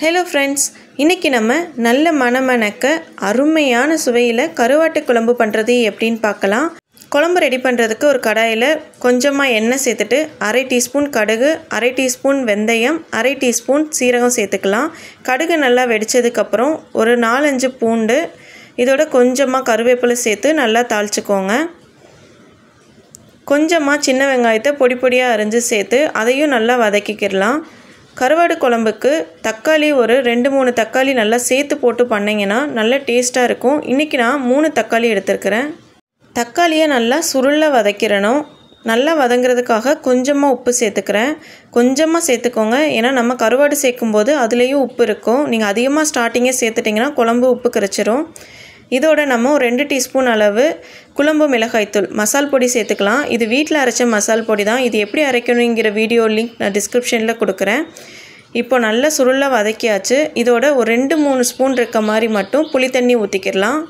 hello friends இன்றைக்கி நம்ம நல்ல மணமணக்க அருமையான சுவையில் கருவாட்டு குழம்பு பண்ணுறது எப்படின்னு பார்க்கலாம் குழம்பு ரெடி பண்ணுறதுக்கு ஒரு கடாயில் கொஞ்சமாக எண்ணெய் சேர்த்துட்டு அரை டீஸ்பூன் கடுகு அரை டீஸ்பூன் வெந்தயம் அரை டீஸ்பூன் சீரகம் சேர்த்துக்கலாம் கடுகு நல்லா வெடித்ததுக்கப்புறம் ஒரு நாலஞ்சு பூண்டு இதோட கொஞ்சமாக கருவேப்பிலை சேர்த்து நல்லா தாளிச்சுக்கோங்க கொஞ்சமாக சின்ன வெங்காயத்தை பொடி பொடியாக அரிஞ்சு சேர்த்து அதையும் நல்லா வதக்கிக்கிடலாம் கருவாடு குழம்புக்கு தக்காளி ஒரு ரெண்டு மூணு தக்காளி நல்லா சேர்த்து போட்டு பண்ணிங்கன்னா நல்லா டேஸ்ட்டாக இருக்கும் இன்றைக்கி நான் மூணு தக்காளி எடுத்துருக்கிறேன் தக்காளியை நல்லா சுருளில் வதக்கிடணும் நல்லா வதங்குறதுக்காக கொஞ்சமாக உப்பு சேர்த்துக்கிறேன் கொஞ்சமாக சேர்த்துக்கோங்க ஏன்னா நம்ம கருவாடு சேர்க்கும்போது அதுலேயும் உப்பு இருக்கும் நீங்கள் அதிகமாக ஸ்டார்டிங்கே சேர்த்துட்டிங்கன்னா குழம்பு உப்பு கரைச்சிரும் இதோட நம்ம ஒரு ரெண்டு டீஸ்பூன் அளவு குழம்பு மிளகாய்த்தூள் மசால் பொடி சேர்த்துக்கலாம் இது வீட்டில் அரைச்ச மசால் பொடி தான் இது எப்படி அரைக்கணுங்கிற வீடியோ லிங்க் நான் டிஸ்கிரிப்ஷனில் கொடுக்குறேன் இப்போ நல்லா சுருளாக வதக்கியாச்சு இதோட ஒரு ரெண்டு மூணு ஸ்பூன் இருக்க மாதிரி மட்டும் புளி தண்ணி ஊற்றிக்கிடலாம்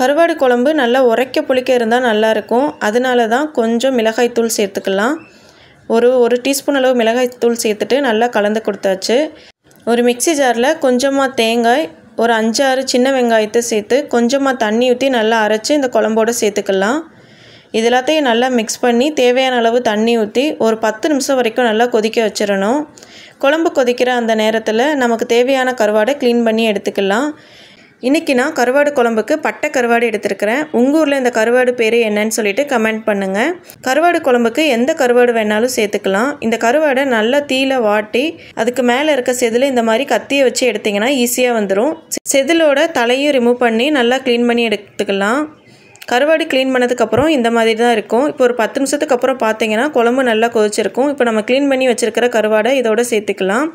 கருவாடு குழம்பு நல்லா உரைக்க புளிக்க இருந்தால் நல்லாயிருக்கும் அதனால தான் கொஞ்சம் மிளகாய்த்தூள் சேர்த்துக்கலாம் ஒரு ஒரு டீஸ்பூன் அளவு மிளகாய்த்தூள் சேர்த்துட்டு நல்லா கலந்து கொடுத்தாச்சு ஒரு மிக்சி ஜாரில் கொஞ்சமாக தேங்காய் ஒரு அஞ்சாறு சின்ன வெங்காயத்தை சேர்த்து கொஞ்சமாக தண்ணி ஊற்றி நல்லா அரைச்சி இந்த குழம்போடு சேர்த்துக்கலாம் இது எல்லாத்தையும் நல்லா மிக்ஸ் பண்ணி தேவையான அளவு தண்ணி ஊற்றி ஒரு பத்து நிமிஷம் வரைக்கும் நல்லா கொதிக்க வச்சிடணும் குழம்பு கொதிக்கிற அந்த நேரத்தில் நமக்கு தேவையான கருவாடை க்ளீன் பண்ணி எடுத்துக்கலாம் இன்றைக்கி நான் கருவாடு குழம்புக்கு பட்டை கருவாடு எடுத்திருக்கிறேன் உங்கள் ஊரில் இந்த கருவாடு பேர் என்னன்னு சொல்லிட்டு கமெண்ட் பண்ணுங்கள் கருவாடு குழம்புக்கு எந்த கருவாடு வேணாலும் சேர்த்துக்கலாம் இந்த கருவாடை நல்லா தீயில வாட்டி அதுக்கு மேலே இருக்க செதில் இந்த மாதிரி கத்தியை வச்சு எடுத்திங்கன்னா ஈஸியாக வந்துடும் செதிலோட தலையும் ரிமூவ் பண்ணி நல்லா க்ளீன் பண்ணி எடுத்துக்கலாம் கருவாடு க்ளீன் பண்ணதுக்கப்புறம் இந்த மாதிரி தான் இருக்கும் இப்போ ஒரு பத்து நிமிஷத்துக்கு அப்புறம் பார்த்தீங்கன்னா குழம்பு நல்லா கொதிச்சிருக்கும் இப்போ நம்ம க்ளீன் பண்ணி வச்சுருக்கிற கருவாடை இதோட சேர்த்துக்கலாம்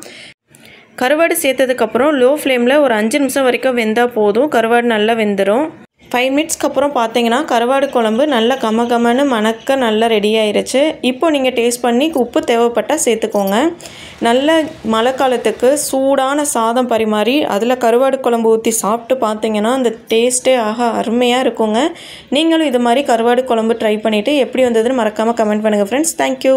கருவாடு சேர்த்ததுக்கப்புறம் லோ ஃப்ளேமில் ஒரு அஞ்சு நிமிஷம் வரைக்கும் வெந்தால் போதும் கருவாடு நல்லா வெந்துடும் ஃபைவ் மினிட்ஸ்க்கு அப்புறம் பார்த்தீங்கன்னா கருவாடு குழம்பு நல்லா கம கமன்னு மணக்க நல்லா ரெடி ஆயிடுச்சு இப்போ நீங்கள் டேஸ்ட் பண்ணி உப்பு தேவைப்பட்டால் சேர்த்துக்கோங்க நல்ல மழை காலத்துக்கு சூடான சாதம் பரிமாறி அதில் கருவாடு குழம்பு ஊற்றி சாப்பிட்டு பார்த்தீங்கன்னா அந்த டேஸ்ட்டே ஆக அருமையாக இருக்குங்க நீங்களும் இது மாதிரி கருவாடு குழம்பு ட்ரை பண்ணிவிட்டு எப்படி வந்ததுன்னு மறக்காமல் கமெண்ட் பண்ணுங்கள் ஃப்ரெண்ட்ஸ் தேங்க்யூ